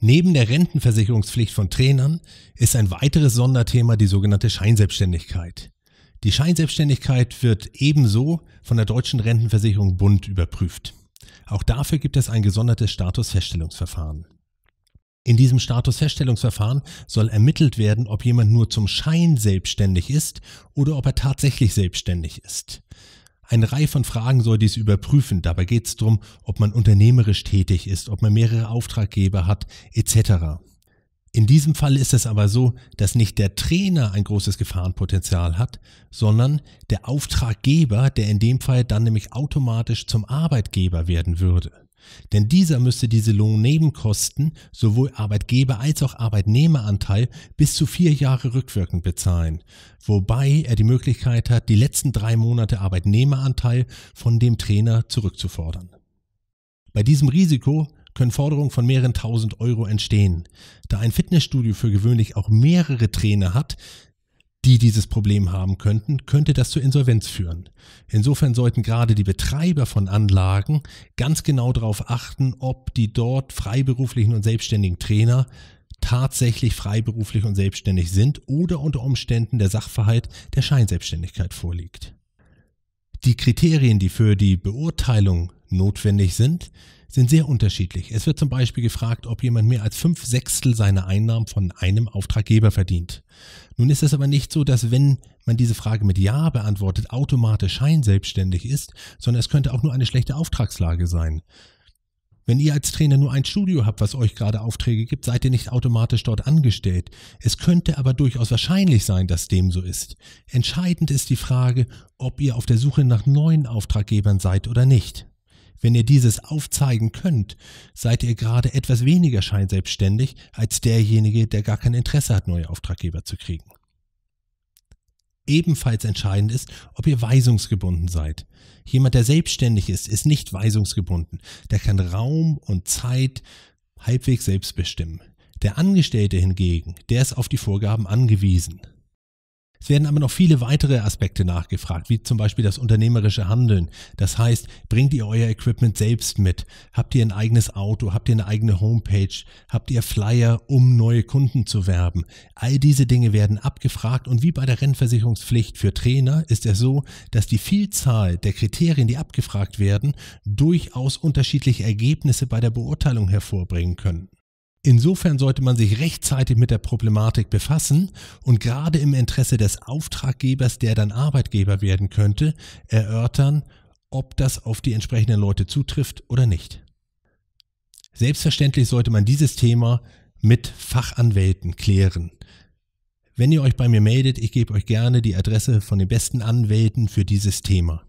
Neben der Rentenversicherungspflicht von Trainern ist ein weiteres Sonderthema die sogenannte Scheinselbstständigkeit. Die Scheinselbstständigkeit wird ebenso von der Deutschen Rentenversicherung Bund überprüft. Auch dafür gibt es ein gesondertes Statusfeststellungsverfahren. In diesem Statusfeststellungsverfahren soll ermittelt werden, ob jemand nur zum Schein selbstständig ist oder ob er tatsächlich selbstständig ist. Eine Reihe von Fragen soll dies überprüfen. Dabei geht es darum, ob man unternehmerisch tätig ist, ob man mehrere Auftraggeber hat, etc. In diesem Fall ist es aber so, dass nicht der Trainer ein großes Gefahrenpotenzial hat, sondern der Auftraggeber, der in dem Fall dann nämlich automatisch zum Arbeitgeber werden würde. Denn dieser müsste diese Lohnnebenkosten sowohl Arbeitgeber als auch Arbeitnehmeranteil bis zu vier Jahre rückwirkend bezahlen, wobei er die Möglichkeit hat, die letzten drei Monate Arbeitnehmeranteil von dem Trainer zurückzufordern. Bei diesem Risiko können Forderungen von mehreren tausend Euro entstehen. Da ein Fitnessstudio für gewöhnlich auch mehrere Trainer hat, die dieses Problem haben könnten, könnte das zur Insolvenz führen. Insofern sollten gerade die Betreiber von Anlagen ganz genau darauf achten, ob die dort freiberuflichen und selbstständigen Trainer tatsächlich freiberuflich und selbstständig sind oder unter Umständen der Sachverhalt der Scheinselbstständigkeit vorliegt. Die Kriterien, die für die Beurteilung notwendig sind, sind sehr unterschiedlich. Es wird zum Beispiel gefragt, ob jemand mehr als fünf Sechstel seiner Einnahmen von einem Auftraggeber verdient. Nun ist es aber nicht so, dass wenn man diese Frage mit Ja beantwortet, automatisch scheinselbstständig ist, sondern es könnte auch nur eine schlechte Auftragslage sein. Wenn ihr als Trainer nur ein Studio habt, was euch gerade Aufträge gibt, seid ihr nicht automatisch dort angestellt. Es könnte aber durchaus wahrscheinlich sein, dass dem so ist. Entscheidend ist die Frage, ob ihr auf der Suche nach neuen Auftraggebern seid oder nicht. Wenn ihr dieses aufzeigen könnt, seid ihr gerade etwas weniger scheinselbstständig als derjenige, der gar kein Interesse hat, neue Auftraggeber zu kriegen. Ebenfalls entscheidend ist, ob ihr weisungsgebunden seid. Jemand, der selbstständig ist, ist nicht weisungsgebunden. Der kann Raum und Zeit halbwegs selbst bestimmen. Der Angestellte hingegen, der ist auf die Vorgaben angewiesen. Es werden aber noch viele weitere Aspekte nachgefragt, wie zum Beispiel das unternehmerische Handeln. Das heißt, bringt ihr euer Equipment selbst mit? Habt ihr ein eigenes Auto? Habt ihr eine eigene Homepage? Habt ihr Flyer, um neue Kunden zu werben? All diese Dinge werden abgefragt und wie bei der Rennversicherungspflicht für Trainer ist es so, dass die Vielzahl der Kriterien, die abgefragt werden, durchaus unterschiedliche Ergebnisse bei der Beurteilung hervorbringen können. Insofern sollte man sich rechtzeitig mit der Problematik befassen und gerade im Interesse des Auftraggebers, der dann Arbeitgeber werden könnte, erörtern, ob das auf die entsprechenden Leute zutrifft oder nicht. Selbstverständlich sollte man dieses Thema mit Fachanwälten klären. Wenn ihr euch bei mir meldet, ich gebe euch gerne die Adresse von den besten Anwälten für dieses Thema.